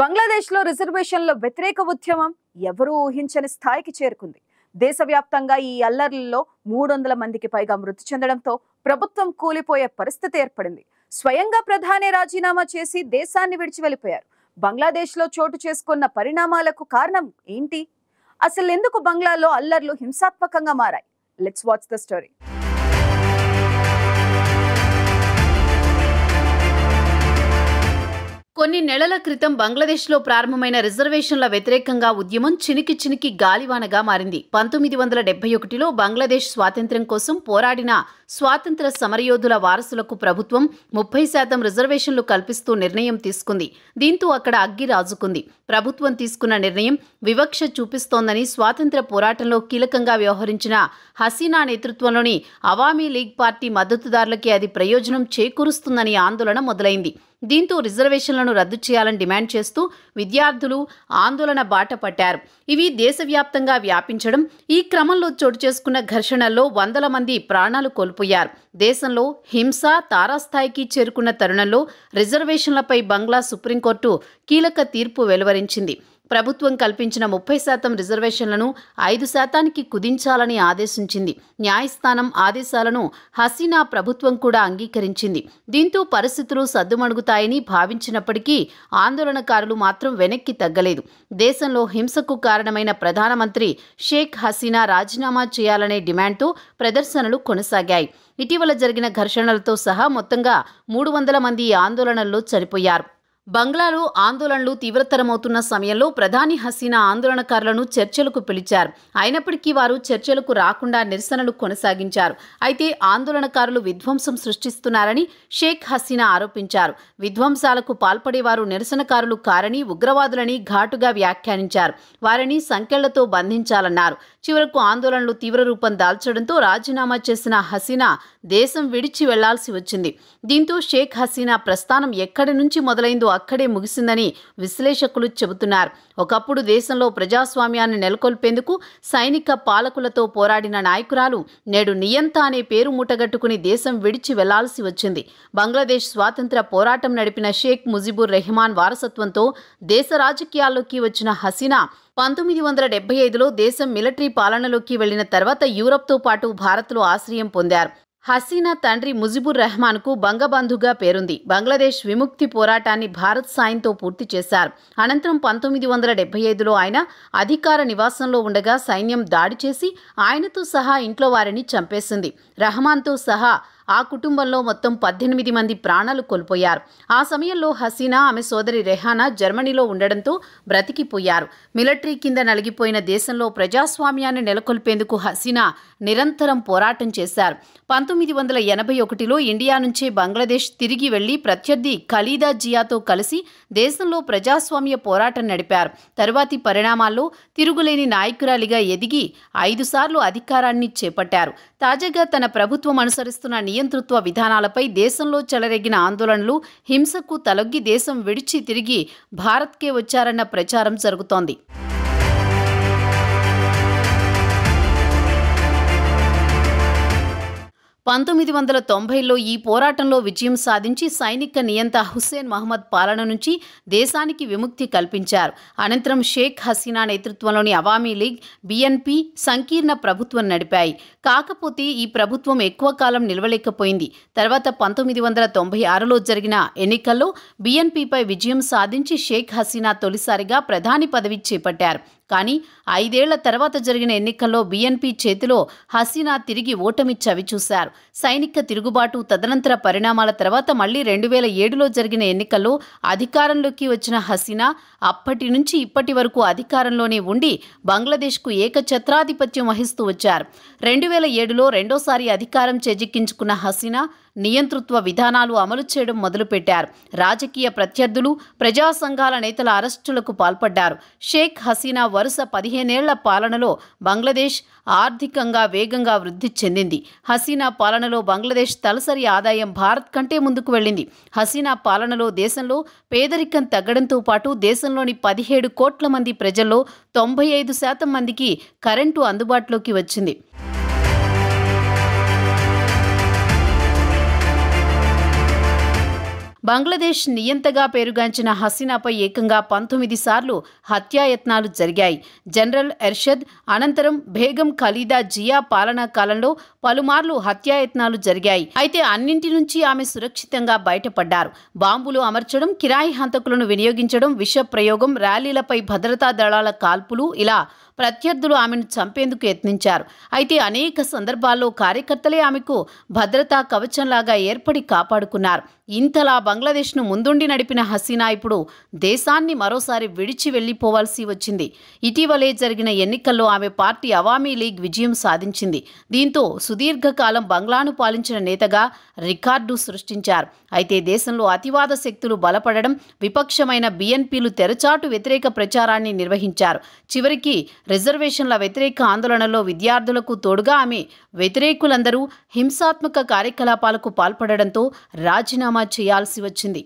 బంగ్లాదేశ్లో రిజర్వేషన్ల వ్యతిరేక ఉద్యమం ఎవరూ ఊహించని స్థాయికి చేరుకుంది దేశవ్యాప్తంగా ఈ అల్లర్లలో మూడు వందల మందికి పైగా మృతి చెందడంతో ప్రభుత్వం కూలిపోయే పరిస్థితి ఏర్పడింది స్వయంగా ప్రధాని రాజీనామా చేసి దేశాన్ని విడిచి వెళ్ళిపోయారు బంగ్లాదేశ్లో చోటు చేసుకున్న పరిణామాలకు కారణం ఏంటి అసలు ఎందుకు బంగ్లాలో అల్లర్లు హింసాత్మకంగా మారాయి లెట్స్ వాచ్ ద స్టోరీ నెలల క్రితం బంగ్లాదేశ్లో ప్రారంభమైన రిజర్వేషన్ల వ్యతిరేకంగా ఉద్యమం చినికి చినికి గాలివానగా మారింది పంతొమ్మిది వందల డెబ్బై ఒకటిలో బంగ్లాదేశ్ స్వాతంత్ర్యం కోసం పోరాడిన స్వాతంత్ర సమరయోధుల వారసులకు ప్రభుత్వం ముప్పై శాతం రిజర్వేషన్లు కల్పిస్తూ నిర్ణయం తీసుకుంది దీంతో అక్కడ అగ్గి రాజుకుంది ప్రభుత్వం తీసుకున్న నిర్ణయం వివక్ష చూపిస్తోందని స్వాతంత్ర పోరాటంలో కీలకంగా వ్యవహరించిన హసీనా నేతృత్వంలోని అవామీ లీగ్ పార్టీ మద్దతుదారులకి అది ప్రయోజనం చేకూరుస్తుందని ఆందోళన మొదలైంది దీంతో రిజర్వేషన్లను రద్దు చేయాలని డిమాండ్ చేస్తూ విద్యార్థులు ఆందోళన బాట పట్టారు ఇవి దేశవ్యాప్తంగా వ్యాపించడం ఈ క్రమంలో చోటు చేసుకున్న ఘర్షణల్లో వందల మంది ప్రాణాలు కోల్పోయారు దేశంలో హింస తారాస్థాయికి చేరుకున్న తరుణంలో రిజర్వేషన్లపై బంగ్లా సుప్రీంకోర్టు కీలక తీర్పు వెలువరించింది ప్రభుత్వం కల్పించిన ముప్పై శాతం రిజర్వేషన్లను ఐదు శాతానికి కుదించాలని ఆదేశించింది న్యాయస్థానం ఆదేశాలను హసీనా ప్రభుత్వం కూడా అంగీకరించింది దీంతో పరిస్థితులు సద్దుమణుగుతాయని భావించినప్పటికీ ఆందోళనకారులు మాత్రం వెనక్కి తగ్గలేదు దేశంలో హింసకు కారణమైన ప్రధానమంత్రి షేక్ హసీనా రాజీనామా చేయాలనే డిమాండ్తో ప్రదర్శనలు కొనసాగాయి ఇటీవల జరిగిన ఘర్షణలతో సహా మొత్తంగా మూడు వందల మంది ఆందోళనల్లో చనిపోయారు బంగ్లాలో ఆందోళనలు తీవ్రతరమవుతున్న సమయంలో ప్రధాని హసీనా ఆందోళనకారులను చర్చలకు పిలిచారు అయినప్పటికీ వారు చర్చలకు రాకుండా నిరసనలు కొనసాగించారు అయితే ఆందోళనకారులు విధ్వంసం సృష్టిస్తున్నారని షేక్ హసీనా ఆరోపించారు విధ్వంసాలకు పాల్పడేవారు నిరసనకారులు కారని ఉగ్రవాదులని ఘాటుగా వ్యాఖ్యానించారు వారిని సంఖ్యలతో బంధించాలన్నారు చివరకు ఆందోళనలు తీవ్ర రూపం దాల్చడంతో రాజీనామా చేసిన హసీనా దేశం విడిచి వెళ్లాల్సి వచ్చింది దీంతో షేక్ హసీనా ప్రస్థానం ఎక్కడి నుంచి మొదలైందో అక్కడే ముగిసిందని విశ్లేషకులు చెబుతున్నారు ఒకప్పుడు దేశంలో ప్రజాస్వామ్యాన్ని నెలకొల్పేందుకు సైనిక పాలకులతో పోరాడిన నాయకురాలు నేడు నియంత అనే పేరు మూటగట్టుకుని దేశం విడిచి వెళ్లాల్సి వచ్చింది బంగ్లాదేశ్ స్వాతంత్ర పోరాటం నడిపిన షేక్ ముజిబుర్ రెహమాన్ వారసత్వంతో దేశ రాజకీయాల్లోకి వచ్చిన హసీనా పంతొమ్మిది వందల డెబ్బై ఐదులో దేశం మిలిటరీ పాలనలోకి వెళ్లిన తర్వాత యూరప్తో పాటు భారత్లో ఆశ్రయం పొందారు హసీనా తండ్రి ముజిబుర్ రెహమాన్కు బంగబంధుగా పేరుంది బంగ్లాదేశ్ విముక్తి పోరాటాన్ని భారత్ సాయంతో పూర్తి చేశారు అనంతరం పంతొమ్మిది వందల డెబ్బై ఐదులో ఆయన అధికార నివాసంలో ఉండగా సైన్యం దాడి చేసి ఆయనతో సహా ఇంట్లో వారిని చంపేసింది రెహమాన్తో సహా ఆ కుటుంబంలో మొత్తం పద్దెనిమిది మంది ప్రాణాలు కోల్పోయారు ఆ సమయంలో హసీనా ఆమె సోదరి రెహానా జర్మనీలో ఉండడంతో బ్రతికిపోయారు మిలిటరీ కింద నలిగిపోయిన దేశంలో ప్రజాస్వామ్యాన్ని నెలకొల్పేందుకు హసీనా నిరంతరం పోరాటం చేశారు పంతొమ్మిది వందల ఎనభై ఒకటిలో ఇండియా నుంచే బంగ్లాదేశ్ తిరిగి వెళ్లి ప్రత్యర్థి ఖలీదా జియాతో కలిసి దేశంలో ప్రజాస్వామ్య పోరాటం నడిపారు తరువాతి పరిణామాల్లో తిరుగులేని నాయకురాలిగా ఎదిగి ఐదుసార్లు అధికారాన్ని చేపట్టారు తాజాగా తన ప్రభుత్వం అనుసరిస్తున్న నియంతృత్వ విధానాలపై దేశంలో చెలరేగిన ఆందోళనలు హింసకు తలొగ్గి దేశం విడిచి తిరిగి భారత్కే వచ్చారన్న ప్రచారం జరుగుతోంది పంతొమ్మిది వందల తొంభైలో ఈ పోరాటంలో విజయం సాధించి సైనిక నియంత హుస్సేన్ మహమ్మద్ పాలన నుంచి దేశానికి విముక్తి కల్పించారు అనంతరం షేక్ హసీనా నేతృత్వంలోని అవామీ లీగ్ బిఎన్పి సంకీర్ణ ప్రభుత్వం నడిపాయి కాకపోతే ఈ ప్రభుత్వం ఎక్కువ కాలం నిలవలేకపోయింది తర్వాత పంతొమ్మిది వందల తొంభై ఆరులో జరిగిన ఎన్నికల్లో బిఎన్పిపై విజయం సాధించి షేక్ హసీనా తొలిసారిగా ప్రధాని పదవి చేపట్టారు కానీ ఐదేళ్ల తర్వాత జరిగిన ఎన్నికల్లో బీఎన్పీ చేతిలో హసీనా తిరిగి ఓటమి చూశారు సైనిక తిరుగుబాటు తదనంతర పరిణామాల తర్వాత మళ్లీ రెండు వేల ఏడులో జరిగిన ఎన్నికల్లో అధికారంలోకి వచ్చిన హసీనా అప్పటి నుంచి ఇప్పటి వరకు అధికారంలోనే ఉండి బంగ్లాదేశ్కు ఏకఛత్రాధిపత్యం వహిస్తూ వచ్చారు రెండు వేల ఏడులో రెండోసారి అధికారం చేజిక్కించుకున్న హసీనా నియంతృత్వ విధానాలు అమలు చేయడం మొదలుపెట్టారు రాజకీయ ప్రత్యర్థులు ప్రజా సంఘాల నేతల అరెస్టులకు పాల్పడ్డారు షేక్ హసీనా వరుస పదిహేనేళ్ల పాలనలో బంగ్లాదేశ్ ఆర్థికంగా వేగంగా వృద్ధి చెందింది హసీనా పాలనలో బంగ్లాదేశ్ తలసరి ఆదాయం భారత్ కంటే ముందుకు వెళ్ళింది హసీనా పాలనలో దేశంలో పేదరికం తగ్గడంతో పాటు దేశంలోని పదిహేడు కోట్ల మంది ప్రజల్లో తొంభై ఐదు శాతం మందికి కరెంటు అందుబాటులోకి వచ్చింది బంగ్లాదేశ్ నియంతగా పేరుగాంచిన హసీనాపై ఏకంగా పంతొమ్మిది సార్లు హత్యాయత్నాలు జరిగాయి జనరల్ ఎర్షద్ అనంతరం బేగం ఖలీదా జియా పాలనా కాలంలో పలుమార్లు హత్యాయత్నాలు జరిగాయి అయితే అన్నింటి నుంచి ఆమె సురక్షితంగా బయటపడ్డారు బాంబులు అమర్చడం కిరాయి హంతకులను వినియోగించడం విష ప్రయోగం ర్యాలీలపై భద్రతా దళాల కాల్పులు ఇలా ప్రత్యర్థులు ఆమెను చంపేందుకు యత్నించారు అయితే అనేక సందర్భాల్లో కార్యకర్తలే ఆమెకు భద్రతా కవచంలాగా ఏర్పడి కాపాడుకున్నారు ఇంతలా బంగ్లాదేశ్ను ముందుండి నడిపిన హసీనా ఇప్పుడు దేశాన్ని మరోసారి విడిచి వెళ్ళిపోవాల్సి వచ్చింది ఇటీవలే జరిగిన ఎన్నికల్లో ఆమె పార్టీ అవామీ లీగ్ విజయం సాధించింది దీంతో సుదీర్ఘకాలం బంగ్లాను పాలించిన నేతగా రికార్డు సృష్టించారు అయితే దేశంలో అతివాద శక్తులు బలపడడం విపక్షమైన బిఎన్పీలు తెరచాటు వ్యతిరేక ప్రచారాన్ని నిర్వహించారు చివరికి రిజర్వేషన్ల వ్యతిరేక ఆందోళనలో విద్యార్థులకు తోడుగా ఆమె వ్యతిరేకులందరూ హింసాత్మక కార్యకలాపాలకు పాల్పడడంతో రాజీనామా చేయాల్సి వచ్చింది